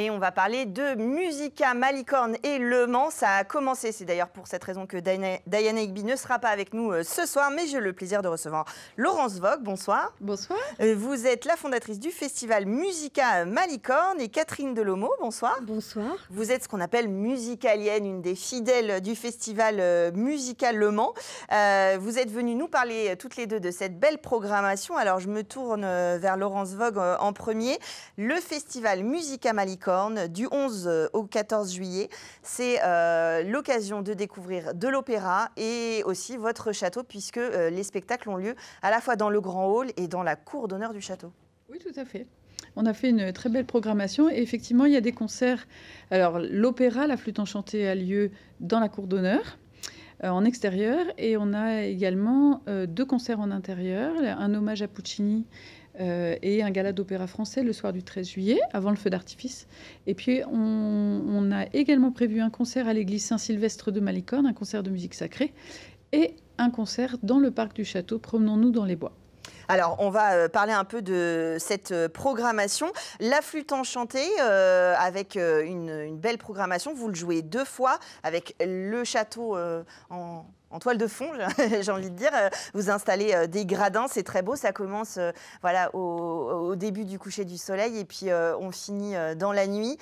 Et on va parler de Musica Malicorne et Le Mans. Ça a commencé. C'est d'ailleurs pour cette raison que Diana Higby ne sera pas avec nous euh, ce soir, mais j'ai le plaisir de recevoir Laurence Vogue. Bonsoir. Bonsoir. Euh, vous êtes la fondatrice du festival Musica Malicorne et Catherine Delomo. Bonsoir. Bonsoir. Vous êtes ce qu'on appelle musicalienne, une des fidèles du festival euh, Musica Le Mans. vous êtes venue nous parler toutes les deux de cette belle programmation. Alors je me tourne vers Laurence Vogue en premier. Le festival Musica Malicorne du 11 euh, au 14 juillet. C'est euh, l'occasion de découvrir de l'opéra et aussi votre château puisque euh, les spectacles ont lieu à la fois dans le Grand Hall et dans la cour d'honneur du château. Oui, tout à fait. On a fait une très belle programmation et effectivement, il y a des concerts. Alors, l'opéra, la flûte enchantée, a lieu dans la cour d'honneur en extérieur et on a également deux concerts en intérieur, un hommage à Puccini euh, et un gala d'opéra français le soir du 13 juillet, avant le feu d'artifice. Et puis, on, a également prévu un concert à l'église Saint-Sylvestre de Malicorne, un concert de musique sacrée, et un concert dans le parc du château, Promenons-nous dans les bois. Alors, on va euh, parler un peu de cette euh, programmation. La flûte enchantée, avec une, belle programmation, vous le jouez deux fois avec le château en en toile de fond, j'ai envie de dire. Euh, vous installez euh, des gradins, c'est très beau. Ça commence euh, voilà, au, début du coucher du soleil et puis on finit dans la nuit.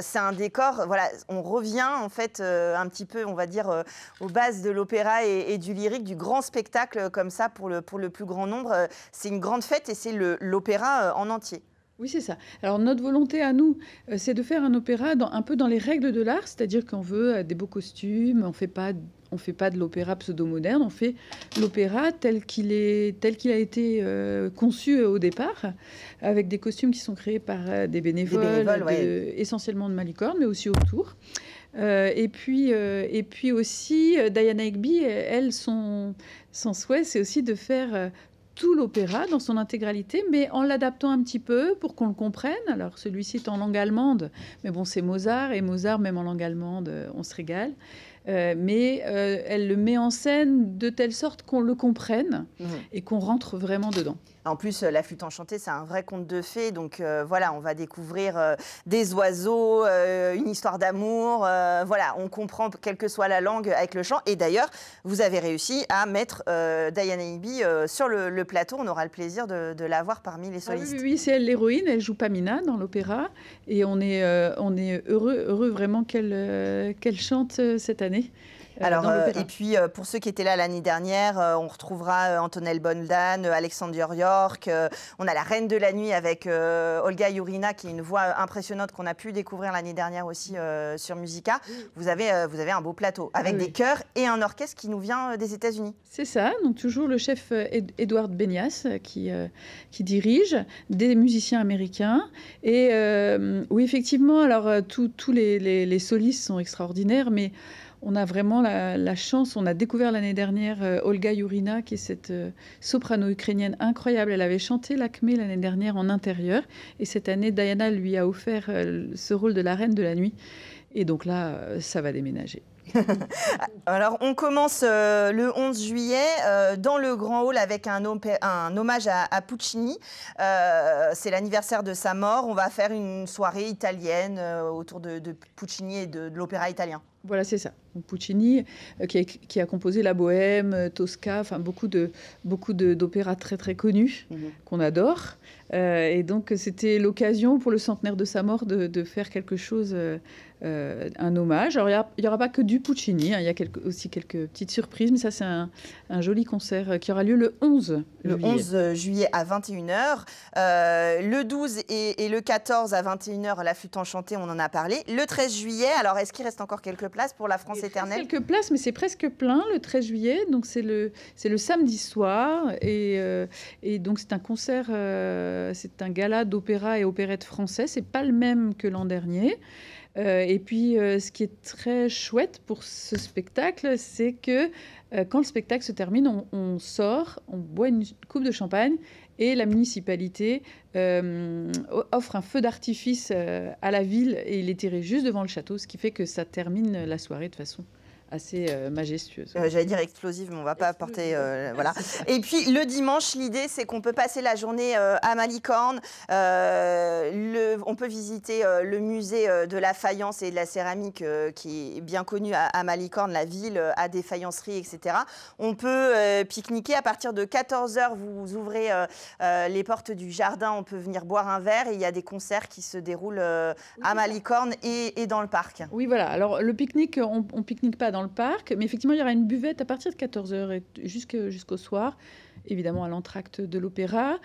c'est un décor, voilà, on revient en fait un petit peu, on va dire, aux bases de l'opéra et, du lyrique, du grand spectacle comme ça pour le, pour le plus grand nombre. C'est une grande fête et c'est l'opéra en entier. Oui, c'est ça. Alors notre volonté à nous, euh, c'est de faire un opéra un peu dans les règles de l'art, c'est-à-dire qu'on veut euh, des beaux costumes, on fait pas on fait pas de l'opéra pseudo-moderne, on fait l'opéra tel qu'il est tel qu'il a été euh, conçu au départ avec des costumes qui sont créés par des bénévoles, essentiellement de Malicorne mais aussi autour. et, puis, et puis aussi, Diana Higby, elle, son souhait, c'est aussi de faire tout l'opéra dans son intégralité, mais en l'adaptant un petit peu pour qu'on le comprenne. Alors celui-ci est en langue allemande, mais bon, c'est Mozart, et Mozart, même en langue allemande, euh, on se régale. Euh, mais euh, elle le met en scène de telle sorte qu'on le comprenne mhm. et qu'on rentre vraiment dedans. En plus, euh, La Flûte Enchantée, c'est un vrai conte de fées. Donc voilà, on va découvrir des oiseaux, une histoire d'amour. voilà, on comprend, quelle que soit la langue, avec le chant. Et d'ailleurs, vous avez réussi à mettre Diana Ibi sur le, plateau. On aura le plaisir de, de la voir parmi les ah solistes. oui, c'est elle l'héroïne. Elle joue Pamina dans l'opéra. Et on est, on est heureux, vraiment qu'elle chante cette année. Euh, alors, euh, et puis, euh, pour ceux qui étaient là l'année dernière, on retrouvera Antonelle Bondan, Alexandre York. on a la Reine de la Nuit avec Olga Yurina, qui est une voix impressionnante qu'on a pu découvrir l'année dernière aussi sur Musica. Vous avez, vous avez un beau plateau avec des chœurs et un orchestre qui nous vient des États-Unis. C'est ça. Donc, toujours le chef Edward Benias qui, qui dirige, des musiciens américains. Et oui, effectivement, alors, tous les solistes sont extraordinaires, mais on a vraiment la, chance. On a découvert l'année dernière euh, Olga Yurina, qui est cette euh, soprano ukrainienne incroyable. Elle avait chanté l'Acmé l'année dernière en intérieur. Et cette année, Diana lui a offert euh, ce rôle de la reine de la nuit. Et donc là, ça va déménager. Alors, on commence le 11 juillet dans le Grand Hall avec un, hommage à, Puccini. c'est l'anniversaire de sa mort. On va faire une soirée italienne autour de, Puccini et de l'opéra italien. Voilà, c'est ça. Puccini, euh, qui a, composé La Bohème, euh, Tosca, enfin beaucoup d'opéras beaucoup très très connus mhm. qu'on adore. Euh, et donc, c'était l'occasion pour le centenaire de sa mort de, faire quelque chose, euh, euh, un hommage. Alors, il n'y aura pas que du Puccini, hein. il y a aussi quelques petites surprises, mais ça, c'est un, joli concert qui aura lieu le 11 Le 11 juillet à 21h. le 12 et, le 14 à 21h, La Flûte Enchantée, on en a parlé. Le 13 juillet, alors, est-ce qu'il reste encore quelques places pour la France éternelle Quelques places, mais c'est presque plein le 13 juillet. Donc, c'est le, le samedi soir. Et, donc, c'est un concert. Euh, c'est un gala d'opéra et opérette français. C'est pas le même que l'an dernier. Euh, et puis, euh, ce qui est très chouette pour ce spectacle, c'est que quand le spectacle se termine, on, on, sort, on boit une coupe de champagne et la municipalité offre un feu d'artifice à la ville et il est tiré juste devant le château, ce qui fait que ça termine la soirée de façon assez euh, majestueuse. Euh, j'allais dire explosive, mais on ne va pas porter. Euh, voilà. Et puis le dimanche, l'idée, c'est qu'on peut passer la journée à Malicorne. Le, on peut visiter le musée de la faïence et de la céramique qui est bien connu à, Malicorne. La ville a des faïenceries, etc. On peut pique-niquer. À partir de 14h, vous ouvrez les portes du jardin. On peut venir boire un verre. Et il y a des concerts qui se déroulent à Malicorne et, et, dans le parc. Oui, voilà. Alors le pique-nique, on ne pique-nique pas dans le parc. Mais effectivement, il y aura une buvette à partir de 14h jusqu'au soir, évidemment à l'entracte de l'opéra.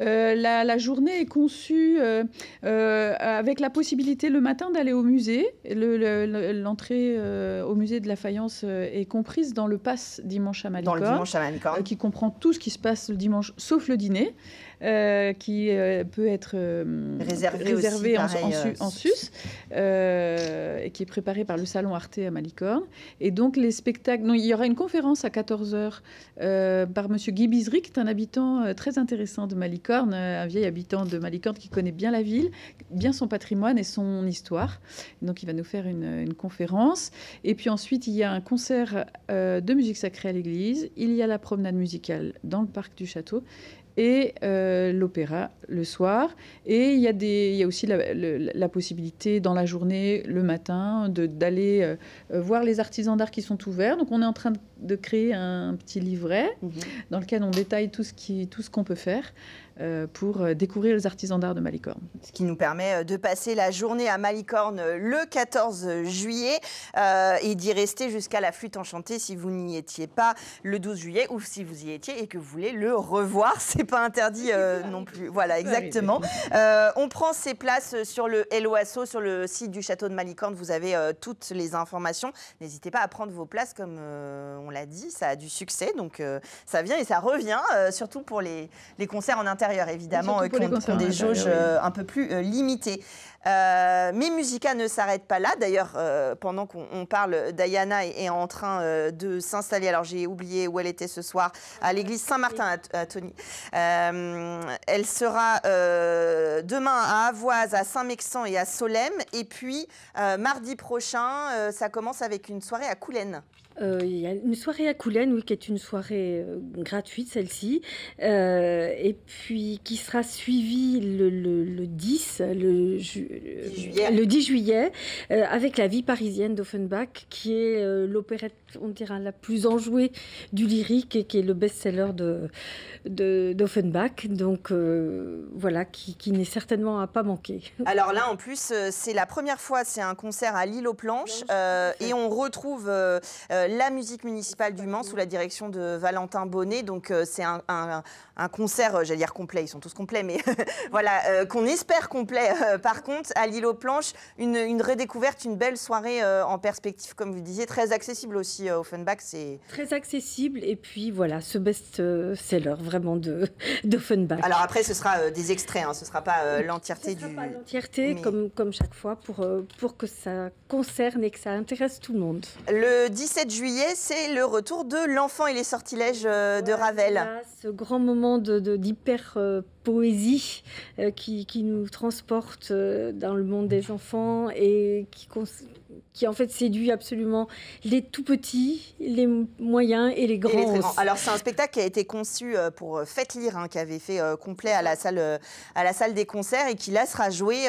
Euh, la, journée est conçue euh, euh, avec la possibilité le matin d'aller au musée. L'entrée le, au musée de la faïence est comprise dans le passe dimanche à Malicorne, dans le dimanche à qui comprend tout ce qui se passe le dimanche, sauf le dîner. Euh, qui euh, peut être euh, réservé, en, sus, et qui est préparé par le Salon Arte à Malicorne. Et donc, les spectacles. Non, il y aura une conférence à 14h par monsieur Guy Bizric, est un habitant très intéressant de Malicorne, un vieil habitant de Malicorne qui connaît bien la ville, bien son patrimoine et son histoire. Donc, il va nous faire une, une conférence. Et puis ensuite, il y a un concert de musique sacrée à l'église. Il y a la promenade musicale dans le parc du château et euh, l'opéra le soir. Et il y a, des, il y a aussi la, possibilité dans la journée, le matin, d'aller euh, voir les artisans d'art qui sont ouverts. Donc on est en train de créer un petit livret mhm. dans lequel on détaille tout ce qu'on peut faire. Euh, pour euh, découvrir les artisans d'art de Malicorne. Ce qui nous permet euh, de passer la journée à Malicorne le 14 juillet et d'y rester jusqu'à la flûte enchantée si vous n'y étiez pas le 12 juillet ou si vous y étiez et que vous voulez le revoir. C'est pas interdit non plus. Voilà, exactement. on prend ses places sur le LOASO, sur le site du château de Malicorne. Vous avez toutes les informations. N'hésitez pas à prendre vos places, comme on l'a dit, ça a du succès, donc ça vient et ça revient, surtout pour les, concerts en interne évidemment, euh, qui ont des jauges ah euh, un peu plus euh, limitées. Euh, mais Musica ne s'arrête pas là. D'ailleurs, euh, pendant qu'on parle, Diana est, en train euh, de s'installer. Alors, j'ai oublié où elle était ce soir, à l'église Saint-Martin à, Tony. Euh, elle sera demain à Avoise, à Saint-Mexan et à Solem. Et puis, mardi prochain, ça commence avec une soirée à Coulennes. Il y a une soirée à Coulennes, oui, qui est une soirée gratuite, celle-ci, et puis qui sera suivie le, 10, le, euh, le 10 juillet, euh, avec La vie parisienne d'Offenbach, qui est euh, l'opérette, on dira, la plus enjouée du lyrique et qui est le best-seller d'Offenbach. De, Donc voilà, qui, n'est certainement à pas manquer. Alors là, en plus, c'est la première fois, c'est un concert à lille aux planches et on retrouve la musique municipale du Mans sous la direction de Valentin Bonnet. Donc c'est un, un, concert, j'allais dire complet, ils sont tous complets, mais voilà, qu'on espère complet par contre à l'île aux planches. Une, redécouverte, une belle soirée euh, en perspective, comme vous disiez, très accessible aussi. au euh, Offenbach, c'est. Très accessible. Et puis voilà, ce best-seller vraiment de d'Offenbach. Alors après, ce sera euh, des extraits, hein, ce ne sera pas l'entièreté du. pas l'entièreté, comme, comme chaque fois, pour, pour que ça concerne et que ça intéresse tout le monde. Le 17 juillet, c'est le retour de L'Enfant et les sortilèges de Ravel. ce grand moment d'hyper. De, poésie qui, nous transporte dans le monde des enfants et qui, qui en fait séduit absolument les tout petits, les moyens et les grands. Alors c'est un spectacle qui a été conçu euh, pour euh, Fête lire, hein, qui avait fait euh, complet à la salle à la salle des concerts et qui là sera joué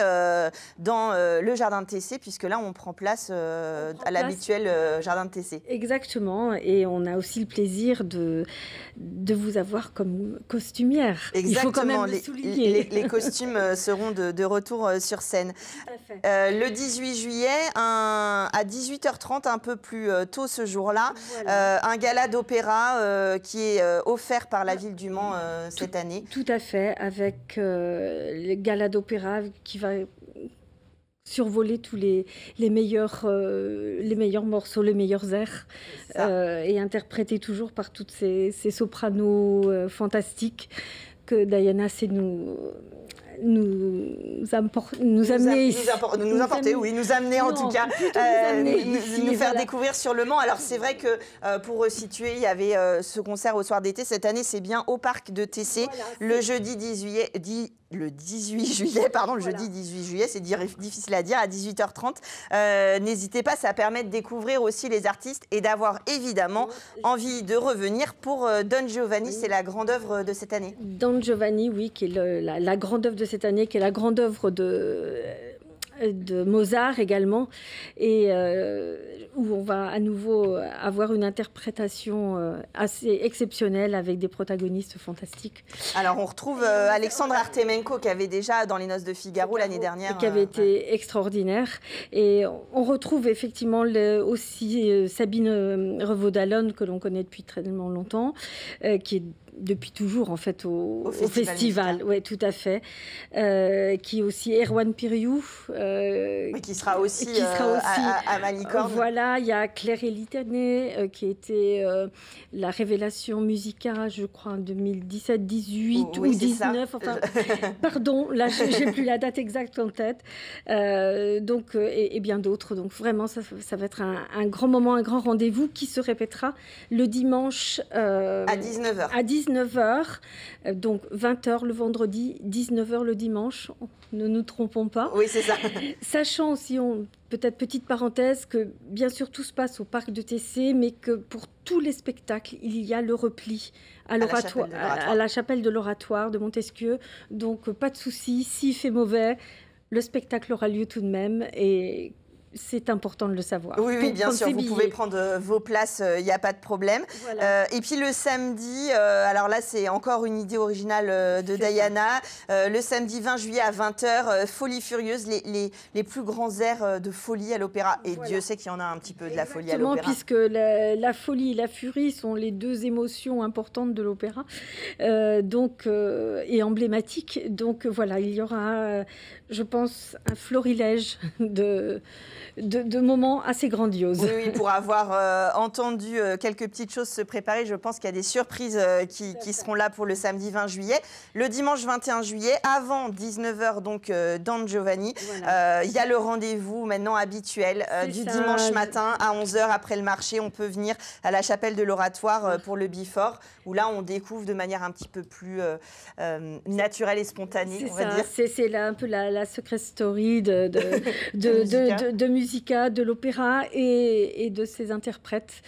dans le jardin de TC puisque là on prend place à l'habituel jardin de TC. Exactement et on a aussi le plaisir de de vous avoir comme costumière. Exactement. Il faut quand même les, Les, costumes seront de, retour sur scène. le 18 juillet un 18h30, un peu plus euh, tôt ce jour-là. Euh, un gala d'opéra euh, qui est offert par la ah. ville du Mans cette année. Tout à fait, avec le gala d'opéra qui va survoler tous les, les meilleurs, les meilleurs morceaux, les meilleurs airs, et interprété toujours par toutes ces, sopranos fantastiques que Diana sait nous, nous, nous amener Nous, nous, oui, nous amener en tout cas, euh, nous, faire découvrir sur Le Mans. Alors c'est vrai que euh, pour situer, il y avait euh, ce concert au soir d'été. Cette année, c'est bien au parc de TC le jeudi 18 juillet, le 18 juillet, pardon, le jeudi 18 juillet, c'est difficile à dire, à 18h30. N'hésitez pas, ça permet de découvrir aussi les artistes et d'avoir évidemment envie de revenir pour Don Giovanni. C'est la grande œuvre de cette année. Don Giovanni, oui, qui est la, grande œuvre de cette année, qui est la grande œuvre de de Mozart également, et euh, où on va à nouveau avoir une interprétation euh, assez exceptionnelle avec des protagonistes fantastiques. Alors on retrouve euh, Alexandre Artemenko qui avait déjà dans Les Noces de Figaro l'année dernière. Qui avait été extraordinaire. Et on retrouve effectivement aussi Sabine Revaud-Dallon que l'on connaît depuis très longtemps, qui est depuis toujours en fait au, festival. Oui, Ouais, tout à fait. Euh, qui est aussi Erwan Piriou. Euh, qui sera aussi, qui sera euh, aussi à, à, Voilà, il y a Claire Elitané qui était la révélation musicale, je crois, en 2017, 18 ou 19. pardon, là, j'ai plus la date exacte en tête. donc, et, bien d'autres. Donc vraiment, ça, va être un, grand moment, un grand rendez-vous qui se répétera le dimanche à 19h. À 19 19h, euh, donc 20h le vendredi, 19h le dimanche, ne nous trompons pas. Oui, c'est ça. Sachant aussi, on peut-être petite parenthèse que bien sûr tout se passe au parc de TC, mais que pour tous les spectacles, il y a le repli à, à la chapelle de l'oratoire de, Montesquieu. Donc euh, pas de souci, s'il fait mauvais, le spectacle aura lieu tout de même et c'est important de le savoir. Oui, bien sûr, vous pouvez prendre euh, vos places, il euh, n'y a pas de problème. Euh, et puis le samedi, alors là c'est encore une idée originale de Diana, le samedi 20 juillet à 20h, Folie Furieuse, les, les, les, plus grands airs de folie à l'opéra. Et Dieu sait qu'il y en a un petit peu de la folie à l'opéra. puisque la, folie et la furie sont les deux émotions importantes de l'opéra donc et emblématiques. Donc voilà, il y aura, je pense, un florilège de de, moments assez grandioses. Oui, pour avoir euh, entendu euh, quelques petites choses se préparer, je pense qu'il y a des surprises euh, qui, seront là pour le samedi 20 juillet. Le dimanche 21 juillet, avant 19h, donc, dans Giovanni, il y a le rendez-vous maintenant habituel du dimanche matin à 11h après le marché. On peut venir à la chapelle de l'oratoire pour le Bifort, où là, on découvre de manière un petit peu plus naturelle et spontanée, on ça. dire. C'est un peu la, la secret story de, de, hein. de, de Musica, de l'opéra et, de ses interprètes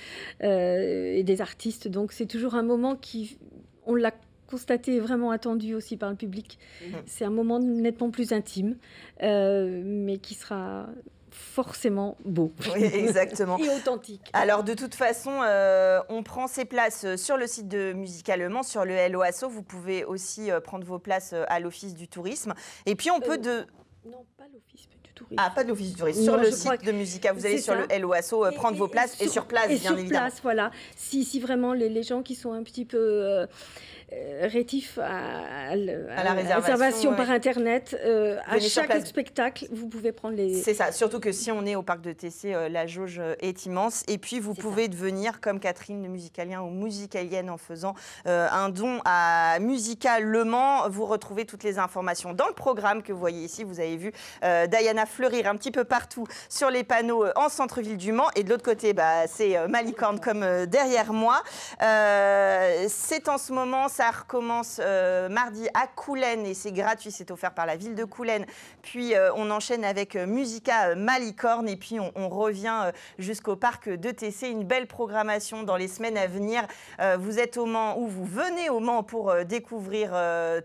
euh, et des artistes. Donc c'est toujours un moment qui, on l'a constaté vraiment attendu aussi par le public. Mmh. C'est un moment nettement plus intime, euh, mais qui sera forcément beau. Oui, exactement. et authentique. Alors, de toute façon, euh, on prend ses places sur le site de Musicalement, sur le LOASO. Vous pouvez aussi prendre vos places à l'Office du tourisme. Et puis, on peut de... Non, pas l'Office du tourisme. Ah, pas l'Office du tourisme. Sur le site de Musica, vous allez sur le LOASO, euh, prendre vos places et, sur, place, bien évidemment. Sur place, voilà. Si, si vraiment les, gens qui sont un petit peu. Euh, euh, rétif à, la réservation, par Internet. Euh, à chaque spectacle, vous pouvez prendre les... C'est ça, surtout que si on est au parc de TC, euh, la jauge est immense. Et puis, vous pouvez devenir, comme Catherine, musicalien ou musicalienne en faisant un don à Musicalement. Vous retrouvez toutes les informations dans le programme que vous voyez ici. Vous avez vu Diana fleurir un petit peu partout sur les panneaux en centre-ville du Mans. Et de l'autre côté, bah, c'est Malicorne comme derrière moi. c'est en ce moment ça recommence euh, mardi à Coulennes et c'est gratuit, c'est offert par la ville de Coulennes. Puis euh, on enchaîne avec euh, Musica Malicorne et puis on, revient jusqu'au parc de TC. Une belle programmation dans les semaines à venir. vous êtes au Mans ou vous venez au Mans pour découvrir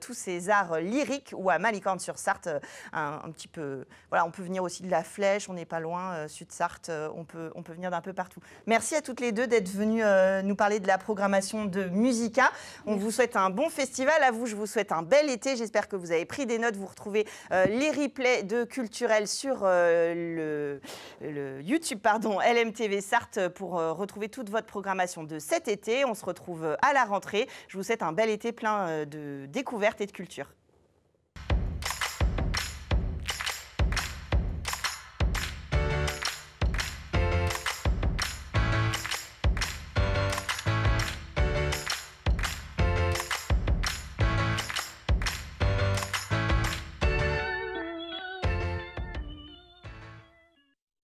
tous ces arts lyriques ou à Malicorne-sur-Sarthe, un, petit peu. Voilà, on peut venir aussi de la Flèche, on n'est pas loin, Sud-Sarthe, on peut, on peut venir d'un peu partout. Merci à toutes les deux d'être venues nous parler de la programmation de Musica. On vous souhaite un bon festival. À vous, je vous souhaite un bel été. J'espère que vous avez pris des notes. Vous retrouvez euh, les replays de Culturel sur euh, le, YouTube, pardon, LMTV Sarthe pour euh, retrouver toute votre programmation de cet été. On se retrouve à la rentrée. Je vous souhaite un bel été plein de découvertes et de culture.